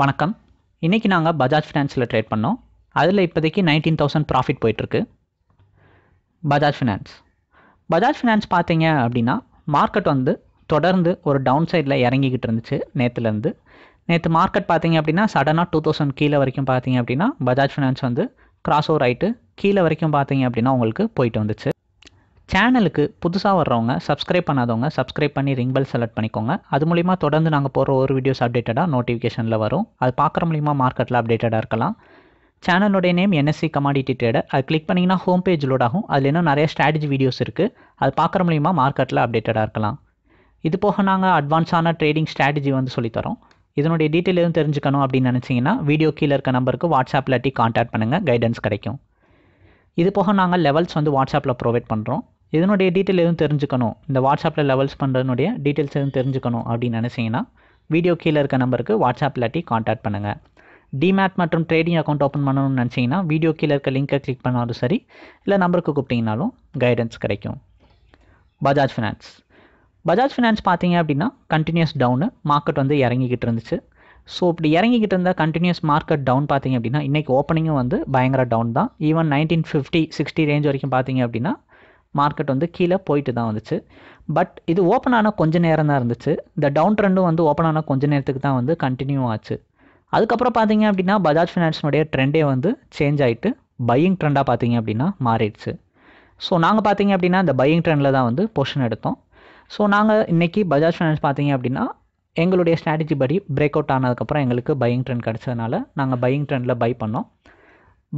வணக்கம் இன்றைக்கி நாங்கள் பஜாஜ் ஃபினான்ஸில் ட்ரேட் பண்ணோம் அதில் இப்போதைக்கு நைன்டீன் தௌசண்ட் ப்ராஃபிட் போயிட்டுருக்கு பஜாஜ் ஃபினான்ஸ் பஜாஜ் ஃபினான்ஸ் பார்த்தீங்க அப்படின்னா மார்க்கெட் வந்து தொடர்ந்து ஒரு டவுன் சைடில் இறங்கிக்கிட்டு இருந்துச்சு நேற்றுலேருந்து நேற்று மார்க்கெட் பார்த்தீங்க அப்படின்னா சடனாக டூ தௌசண்ட் கீழே வரைக்கும் பார்த்தீங்க அப்படின்னா பஜாஜ் ஃபினான்ஸ் வந்து கிராஸ் ஓவர் ஆகிட்டு கீழே வரைக்கும் பார்த்தீங்க அப்படின்னா உங்களுக்கு போயிட்டு வந்துச்சு சேனலுக்கு புதுசாக வர்றவங்க சப்ஸ்கிரைப் பண்ணாதவங்க சப்ஸ்கிரைப் பண்ணி ரிங் பெல் செலக்ட் பண்ணிக்கோங்க அது மூலிமா தொடர்ந்து நாங்கள் போடுற ஒரு வீடியோஸ் அப்டேட்டடாக நோட்டிஃபிகேஷனில் வரும் அது பார்க்குற மூலிமா மார்க்கெட்டில் அப்டேட்டடாக இருக்கலாம் சேனலோடைய நேம் என்எஸ்சி கமாடிட்டி ட்ரேடர் அது கிளிக் பண்ணிங்கன்னா ஹோம் பேஜ் லோட் ஆகும் அதில் இன்னும் நிறைய ஸ்ட்ராட்டஜி வீடியோஸ் இருக்குது அது பார்க்குற மூலிமா மார்க்கெட்டில் அப்டேட்டடாக இருக்கலாம் இது போக நாங்கள் அட்வான்ஸான ட்ரேடிங் ஸ்ட்ராட்டஜி வந்து சொல்லித்தரோம் இதனுடைய டீட்டெயில் எதுவும் தெரிஞ்சுக்கணும் அப்படின்னு நினச்சிங்கன்னா வீடியோ கீழே இருக்க நம்பருக்கு வாட்ஸ்அப்பில் டி காண்டாக்ட் பண்ணுங்கள் கைடன்ஸ் கிடைக்கும் இது போக நாங்கள் லெவல்ஸ் வந்து வாட்ஸ்அப்பில் ப்ரொவைட் பண்ணுறோம் இதனுடைய டீட்டெயில் எதுவும் தெரிஞ்சுக்கணும் இந்த வாட்ஸ்அப்பில் லெவல்ஸ் பண்ணுறதுனுடைய டீட்டெயில்ஸ் எதுவும் தெரிஞ்சுக்கணும் அப்படின்னு நினச்சிங்கன்னா வீடியோ கீழே இருக்க நம்பருக்கு வாட்ஸ்அப் இல்லாட்டி காண்டாக்ட் பண்ணுங்கள் டிமேட் மற்றும் ட்ரேடிங் அக்கௌண்ட் ஓப்பன் பண்ணணும்னு நினச்சிங்கன்னா வீடியோ கீழே இருக்க லிங்கை கிளிக் பண்ணாலும் சரி இல்லை நம்பருக்கு கூப்பிட்டிங்கனாலும் கைடன்ஸ் கிடைக்கும் பஜாஜ் ஃபினான்ஸ் பஜாஜ் ஃபினான்ஸ் பார்த்தீங்க அப்படின்னா கண்டினியூஸ் டவுனு மார்க்கெட் வந்து இறங்கிக்கிட்டு இருந்துச்சு ஸோ இப்படி இறங்கிக்கிட்டு இருந்தால் கண்டினியூஸ் மார்க்கெட் டவுன் பார்த்தீங்க அப்படின்னா இன்றைக்கி ஓப்பனிங்கும் வந்து பயங்கர டவுன் தான் even nineteen fifty sixty range வரைக்கும் பார்த்தீங்க அப்படின்னா மார்க்கெட் வந்து கீழே போயிட்டு தான் வந்துச்சு பட் இது ஓப்பன் ஆனால் கொஞ்சம் நேரம் தான் இருந்துச்சு இந்த டவுன் ட்ரெண்டும் வந்து ஓப்பன் ஆனால் கொஞ்ச நேரத்துக்கு தான் வந்து கண்டினியூ ஆச்சு அதுக்கப்புறம் பார்த்தீங்க அப்படின்னா பஜாஜ் ஃபினான்ஸினுடைய ட்ரெண்டே வந்து சேஞ்ச் ஆகிட்டு பையிங் ட்ரெண்டாக பார்த்தீங்க அப்படின்னா மாறிடுச்சு ஸோ நாங்கள் பார்த்தீங்க அப்படின்னா இந்த பையிங் ட்ரெண்டில் தான் வந்து பொஷன் எடுத்தோம் ஸோ நாங்கள் இன்றைக்கி பஜாஜ் ஃபினான்ஸ் பார்த்தீங்க அப்படின்னா எங்களுடைய ஸ்ட்ராட்டஜி படி பிரேக் அவுட் ஆனதுக்கப்புறம் எங்களுக்கு பையிங் ட்ரெண்ட் கிடச்சதுனால நாங்கள் பையிங் ட்ரெண்டில் பை பண்ணோம்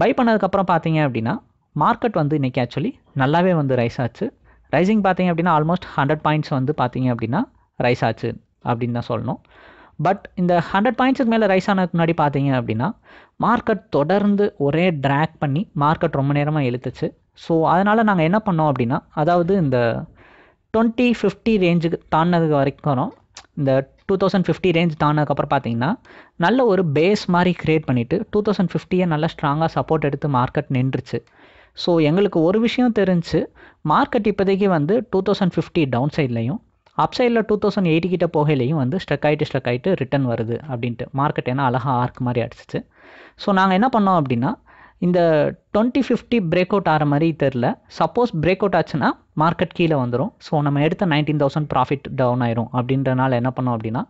பை பண்ணதுக்கப்புறம் பார்த்தீங்க அப்படின்னா மார்க்கெட் வந்து இன்றைக்கி ஆக்சுவலி நல்லாவே வந்து ரைஸ் ஆச்சு ரைசிங் பார்த்தீங்க அப்படின்னா ஆல்மோஸ்ட் ஹண்ட்ரட் பாயிண்ட்ஸ் வந்து பார்த்தீங்க அப்படின்னா ரைஸ் ஆச்சு அப்படின்னு தான் சொல்லணும் பட் இந்த ஹண்ட்ரட் பாயிண்ட்ஸுக்கு மேலே ரைஸ் ஆனதுக்கு முன்னாடி பார்த்தீங்க அப்படின்னா மார்க்கெட் தொடர்ந்து ஒரே ட்ராக் பண்ணி மார்க்கெட் ரொம்ப நேரமாக இழுத்துச்சு ஸோ அதனால் நாங்கள் என்ன பண்ணோம் அப்படின்னா அதாவது இந்த டுவெண்ட்டி ஃபிஃப்டி ரேஞ்சுக்கு தாண்டினதுக்கு வரைக்கும் இந்த டூ தௌசண்ட் ஃபிஃப்டி ரேஞ்ச் தாண்டதுக்கப்புறம் பார்த்தீங்கன்னா நல்ல ஒரு பேஸ் மாதிரி க்ரியேட் பண்ணிவிட்டு டூ தௌசண்ட் ஃபிஃப்டியை நல்லா ஸ்ட்ராங்காக சப்போர்ட் எடுத்து மார்க்கெட் நின்றுச்சு ஸோ எங்களுக்கு ஒரு விஷயம் தெரிஞ்சு மார்க்கெட் இப்போதைக்கு வந்து டூ தௌசண்ட் ஃபிஃப்டி டவுன் சைட்லையும் அப் சைடில் டூ தௌசண்ட் எயிட்டி கிட்ட போகையிலையும் வந்து ஸ்ட்ரக் ஆகிட்டு ஸ்ட்ரக் ஆகிட்டு ரிட்டன் வருது அப்படின்ட்டு மார்க்கெட் ஏன்னா அழகாக ஆர்க் மாதிரி அடிச்சிச்சு ஸோ நாங்கள் என்ன பண்ணோம் அப்படின்னா இந்த டுவெண்ட்டி ஃபிஃப்டி பிரேக் அவுட் ஆகிற மாதிரி தெரில சப்போஸ் பிரேக் அவுட் ஆச்சுன்னா மார்க்கெட் கீழே வந்துடும் ஸோ நம்ம எடுத்த நைன்டீன் தௌசண்ட் ப்ராஃபிட் டவுன் ஆயிரும் அப்படின்றனால என்ன பண்ணோம் அப்படின்னா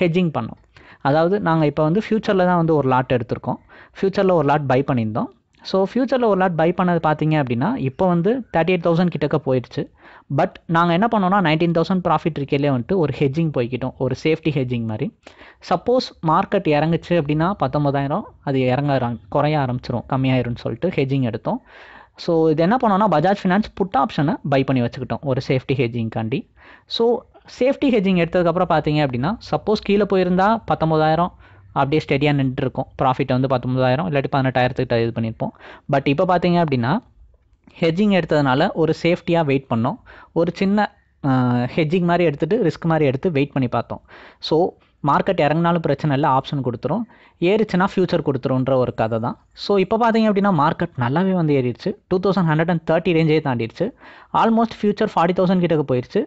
ஹெஜ்ஜிங் பண்ணோம் அதாவது நாங்கள் இப்போ வந்து ஃப்யூச்சரில் தான் வந்து ஒரு லாட் எடுத்திருக்கோம் ஃப்யூச்சரில் ஒரு லாட் பை பண்ணியிருந்தோம் ஸோ ஃப்யூச்சரில் ஒரு லாட் பை பண்ணது பார்த்தீங்க அப்படின்னா இப்போ வந்து தேர்ட்டி எயிட் தௌசண்ட் கிட்டக்க போயிடுச்சு பட் நாங்கள் என்ன பண்ணோம்னா நைன்டீன் தௌசண்ட் ப்ராஃபிட் இருக்கையிலே வந்துட்டு ஒரு ஹெஜ்ஜிங் போய்கிட்டோம் ஒரு சேஃப்டி ஹெஜ்ஜிங் மாதிரி சப்போஸ் மார்க்கெட் இறங்குச்சு அப்படின்னா பத்தொம்பதாயிரம் அது இறங்க குறைய ஆரம்பிச்சிரும் கம்மியாயிரும்னு சொல்லிட்டு ஹெஜ்ஜிங் எடுத்தோம் ஸோ இது என்ன பண்ணோம்னா பஜாஜ் ஃபினான்ஸ் புட் ஆப்ஷனை பை பண்ணி வச்சுக்கிட்டோம் ஒரு சேஃப்டி ஹெஜ்ஜிங்காண்டி ஸோ சேஃப்டி ஹெஜிங் எடுத்ததுக்கப்புறம் பார்த்தீங்க அப்படின்னா சப்போஸ் கீழே போயிருந்தால் பத்தொம்போதாயிரம் அப்படியே ஸ்டெடியாக நின்றுருக்கும் ப்ராஃபிட் வந்து பத்தொம்பதாயிரம் இல்லாட்டி பதினெட்டாயிரத்துக்கிட்ட இது பண்ணியிருப்போம் பட் இப்போ பார்த்தீங்க அப்படின்னா ஹெஜ்ஜிங் எடுத்ததுனால ஒரு சேஃப்டியாக வெயிட் பண்ணோம் ஒரு சின்ன ஹெஜ்ஜிங் மாதிரி எடுத்துகிட்டு ரிஸ்க் மாதிரி எடுத்து வெயிட் பண்ணி பார்த்தோம் ஸோ மார்க்கெட் இறங்கினாலும் பிரச்சனை இல்லை ஆப்ஷன் கொடுத்துரும் ஏறிச்சுன்னா ஃபியூச்சர் கொடுத்துருன்ற ஒரு கதை தான் ஸோ இப்போ பார்த்தீங்க அப்படின்னா மார்க்கெட் நல்லாவே வந்து ஏறிடுச்சு two thousand hundred and thirty ரேஞ்சே தாண்டிடுச்சு ஆல்மோஸ்ட் ஃபியூச்சர் ஃபார்ட்டி தௌசண்ட் கிட்டக்கு போயிடுச்சு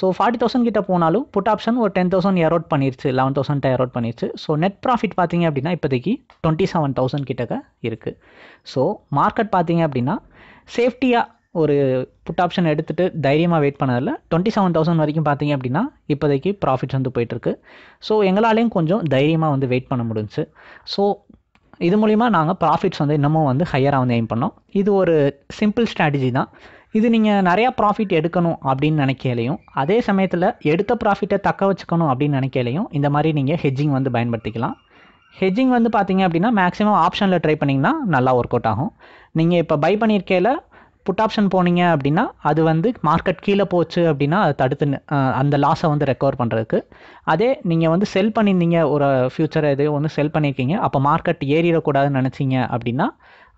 ஸோ ஃபார்ட்டி தௌசண்ட் கிட்ட போனாலும் புட் ஆப்ஷன் ஒரு டென் தௌசண்ட் எரோட் பண்ணிருச்சு லெவன் தௌசண்ட் எரோட் பண்ணிடுச்சு ஸோ நெட் ப்ராஃபிட் பார்த்தீங்க அப்படின்னா இப்போதைக்கு டுவெண்ட்டி செவன் தௌசண்ட் கிட்டக்க இருக்குது ஸோ மார்க்கெட் பார்த்தீங்க அப்படின்னா சேஃப்டியாக ஒரு புட் ஆப்ஷன் எடுத்துகிட்டு தைரியமாக வெயிட் பண்ணதில் டுவெண்ட்டி செவன் தௌசண்ட் வரைக்கும் பார்த்தீங்க அப்படின்னா இப்போதைக்கு ப்ராஃபிட்ஸ் வந்து போயிட்டுருக்கு ஸோ எங்களாலேயும் கொஞ்சம் தைரியமாக வந்து வெயிட் பண்ண முடிஞ்சு ஸோ இது மூலிமா நாங்கள் ப்ராஃபிட்ஸ் வந்து இன்னமும் வந்து ஹையராக வந்து எய்ம் பண்ணோம் இது ஒரு சிம்பிள் ஸ்ட்ராட்டஜி தான் இது நீங்கள் நிறையா ப்ராஃபிட் எடுக்கணும் அப்படின்னு நினைக்கலையும் அதே சமயத்தில் எடுத்த ப்ராஃபிட்டை தக்க வச்சுக்கணும் அப்படின்னு நினைக்கலையும் இந்த மாதிரி நீங்கள் ஹெஜ்ஜிங் வந்து பயன்படுத்திக்கலாம் ஹெஜ்ஜிங் வந்து பார்த்தீங்க அப்படின்னா மேக்ஸிமம் ஆப்ஷனில் ட்ரை பண்ணிங்கன்னா நல்லா ஒர்க் அவுட் ஆகும் நீங்கள் இப்போ பை பண்ணியிருக்கையில் புட் ஆப்ஷன் போனீங்க அப்படின்னா அது வந்து மார்க்கெட் கீழே போச்சு அப்படின்னா அதை தடுத்து அந்த லாஸை வந்து ரெக்கவர் பண்ணுறதுக்கு அதே நீங்கள் வந்து செல் பண்ணியிருந்தீங்க ஒரு ஃப்யூச்சர் எதையோ ஒன்று செல் பண்ணியிருக்கீங்க அப்போ மார்க்கெட் ஏறிடக்கூடாதுன்னு நினச்சிங்க அப்படின்னா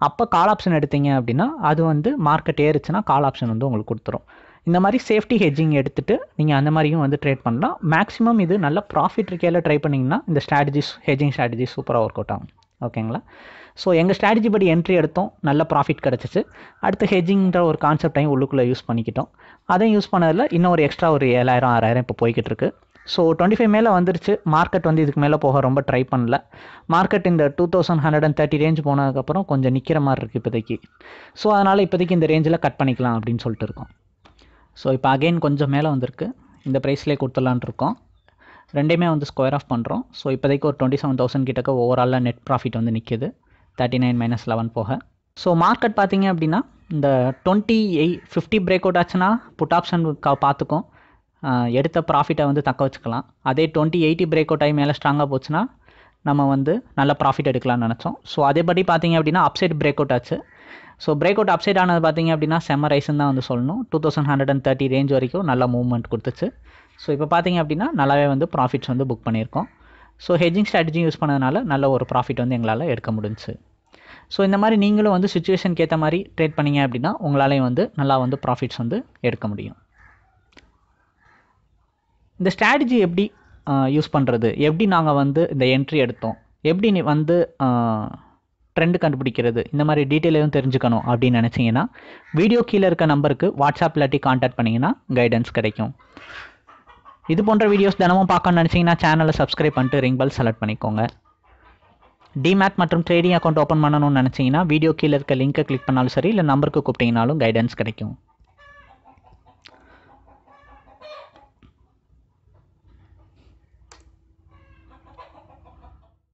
அப்போ கால் ஆப்ஷன் எடுத்தீங்க அப்படின்னா அது வந்து மார்க்கெட் ஏறிச்சுன்னா கால் ஆப்ஷன் வந்து உங்களுக்கு கொடுத்துரும் இந்த மாதிரி சேஃப்டி ஹெஜ்ஜிங் எடுத்துகிட்டு நீங்கள் அந்த மாதிரியும் வந்து ட்ரேட் பண்ணலாம் மேக்ஸிமம் இது நல்ல ப்ராஃபிட் இருக்கையில் ட்ரை பண்ணிங்கன்னா இந்த ஸ்ட்ராட்டஜிஸ் ஹெஜ்ஜிங் ஸ்ட்ராட்டஜி சூப்பராக ஒர்க் அவுட் ஆகும் ஓகேங்களா ஸோ எங்கள் ஸ்ட்ராட்டஜி படி என்ட்ரி எடுத்தோம் நல்ல ப்ராஃபிட் கிடச்சிச்சு அடுத்து ஹெஜிங்கிற ஒரு கான்செப்டையும் உள்ளுக்குள்ளே யூஸ் பண்ணிக்கிட்டோம் அதையும் யூஸ் பண்ணதில் இன்னும் ஒரு எக்ஸ்ட்ரா ஒரு ஏழாயிரம் ஆறாயிரம் இப்போ போய்கிட்டு இருக்கு ஸோ டுவெண்ட்டி ஃபைவ் மேலே வந்துருச்சு மார்க்கெட் வந்து இதுக்கு மேலே போக ரொம்ப ட்ரை பண்ணல மார்க்கெட் இந்த two thousand hundred and thirty range போனதுக்கப்புறம் கொஞ்சம் நிற்கிற மாதிரி இருக்குது இப்போதைக்கு ஸோ அதனால் இப்போதைக்கு இந்த ரேஞ்சில் கட் பண்ணிக்கலாம் அப்படின்னு சொல்லிட்டு இருக்கோம் ஸோ இப்போ அகெயின் கொஞ்சம் மேலே வந்திருக்கு இந்த ப்ரைஸ்லேயே கொடுத்துடலான் இருக்கோம் ரெண்டுமே வந்து ஸ்கொயர் ஆஃப் பண்ணுறோம் ஸோ இப்போதைக்கு ஒரு டுவெண்ட்டி செவன் தௌசண்ட் கிட்டக்க ஓவரால நெட் ப்ராஃபிட் வந்து நிற்கிது தேர்ட்டி நைன் மைனஸ் லெவன் போக ஸோ மார்க்கெட் பார்த்தீங்க அப்படின்னா இந்த twenty eight fifty break out ஆச்சுன்னா புட் ஆப்ஷன் பார்த்துக்கும் எடுத்த ப்ராஃபிட்டை வந்து தக்க வச்சுக்கலாம் அதே டுவெண்ட்டி எயிட்டி பிரேக் அவுட் ஆகி மேலே ஸ்ட்ராங்காக போச்சுன்னா நம்ம வந்து நல்ல ப்ராஃபிட் எடுக்கலாம்னு நினச்சோம் ஸோ அதேபடி பார்த்தீங்க அப்படின்னா அப்சைட் பிரேக் அவுட் ஆச்சு ஸோ பிரேக் அவுட் அப்சைட் ஆனது பார்த்தீங்க அப்படின்னா செம்ம ரைஸ்ன்னு தான் வந்து சொல்லணும் two thousand hundred and thirty range வரைக்கும் நல்ல மூவ்மெண்ட் கொடுத்துச்சு ஸோ இப்போ பார்த்தீங்க அப்படின்னா நல்லாவே வந்து ப்ராஃபிட்ஸ் வந்து புக் பண்ணியிருக்கோம் ஸோ ஹெஜிங் ஸ்ட்ராட்டஜி யூஸ் பண்ணதுனால நல்ல ஒரு ப்ராஃபிட் வந்து எங்களால் எடுக்க முடிஞ்சு ஸோ இந்த மாதிரி நீங்களும் வந்து சுச்சுவேஷனுக்கு ஏற்ற மாதிரி ட்ரேட் பண்ணிங்க அப்படின்னா உங்களாலேயும் வந்து நல்லா வந்து ப்ராஃபிட்ஸ் வந்து எடுக்க முடியும் இந்த ஸ்ட்ராட்டஜி எப்படி யூஸ் பண்ணுறது எப்படி நாங்கள் வந்து இந்த என்ட்ரி எடுத்தோம் எப்படி வந்து ட்ரெண்டு கண்டுபிடிக்கிறது இந்த மாதிரி டீட்டெயிலையும் தெரிஞ்சுக்கணும் அப்படின்னு நினச்சிங்கன்னா வீடியோ கீழே இருக்க நம்பருக்கு வாட்ஸ்அப் இல்லாட்டி காண்டாக்ட் பண்ணிங்கன்னா கைடன்ஸ் கிடைக்கும் இது போன்ற வீடியோஸ் தினமும் பார்க்கணும்னு நினச்சிங்கன்னா சேனலை சப்ஸ்கிரைப் பண்ணிட்டு ரிங் பல் செலக்ட் பண்ணிக்கோங்க டிமேட் மற்றும் ட்ரேடிங் அக்கௌண்ட் ஓப்பன் பண்ணணும்னு நினச்சிங்கன்னா வீடியோ கீழே இருக்க லிங்க்கை கிளிக் பண்ணாலும் சரி இல்லை நம்பருக்கு கூப்பிட்டிங்கனாலும் கைடன்ஸ் கிடைக்கும்